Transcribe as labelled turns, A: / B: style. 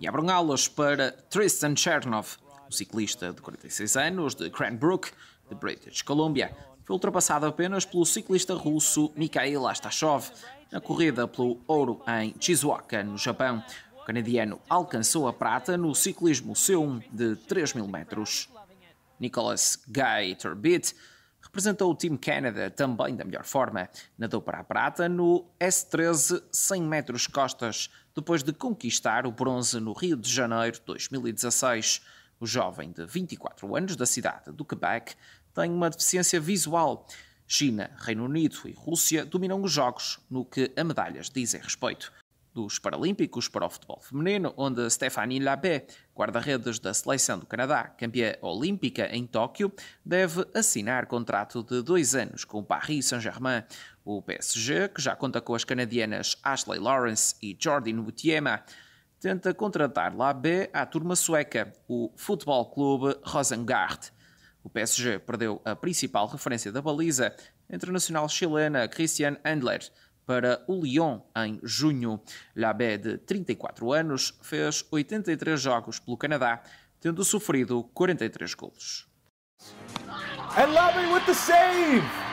A: e abram aulas para Tristan Chernov, um ciclista de 46 anos de Cranbrook, de British Columbia. Foi ultrapassado apenas pelo ciclista russo Mikhail Astashov na corrida pelo ouro em Chizuoka, no Japão. O canadiano alcançou a prata no ciclismo C1 de 3 mil metros. Nicholas Guy Turbit Representou o Team Canada também da melhor forma. Nadou para a prata no S13 100 metros costas, depois de conquistar o bronze no Rio de Janeiro 2016. O jovem de 24 anos da cidade do Quebec tem uma deficiência visual. China, Reino Unido e Rússia dominam os jogos no que a medalhas dizem respeito dos Paralímpicos para o futebol feminino, onde Stéphanie Labbé, guarda-redes da seleção do Canadá, campeã olímpica em Tóquio, deve assinar contrato de dois anos com o Paris Saint-Germain. O PSG, que já conta com as canadianas Ashley Lawrence e Jordan Wutiema, tenta contratar Labbé à turma sueca, o Futebol Clube Rosengard. O PSG perdeu a principal referência da baliza, a internacional chilena Christian Andler, para o Lyon em junho. Labé, de 34 anos, fez 83 jogos pelo Canadá, tendo sofrido 43 golos. And Labé with the save!